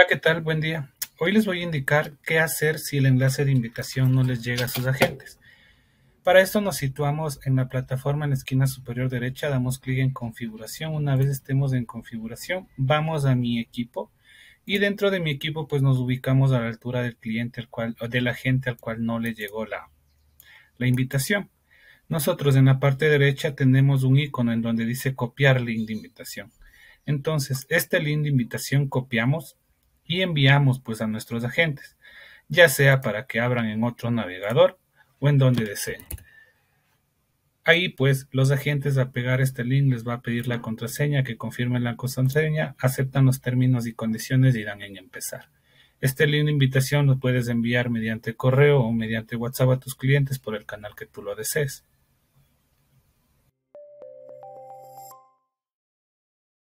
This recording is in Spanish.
Hola, ¿qué tal? Buen día. Hoy les voy a indicar qué hacer si el enlace de invitación no les llega a sus agentes. Para esto nos situamos en la plataforma en la esquina superior derecha, damos clic en configuración. Una vez estemos en configuración, vamos a mi equipo y dentro de mi equipo pues nos ubicamos a la altura del cliente al cual, o del agente al cual no le llegó la, la invitación. Nosotros en la parte derecha tenemos un icono en donde dice copiar link de invitación. Entonces, este link de invitación copiamos y enviamos pues a nuestros agentes, ya sea para que abran en otro navegador o en donde deseen. Ahí pues los agentes a pegar este link les va a pedir la contraseña, que confirmen la contraseña, aceptan los términos y condiciones y dan en empezar. Este link de invitación lo puedes enviar mediante correo o mediante WhatsApp a tus clientes por el canal que tú lo desees.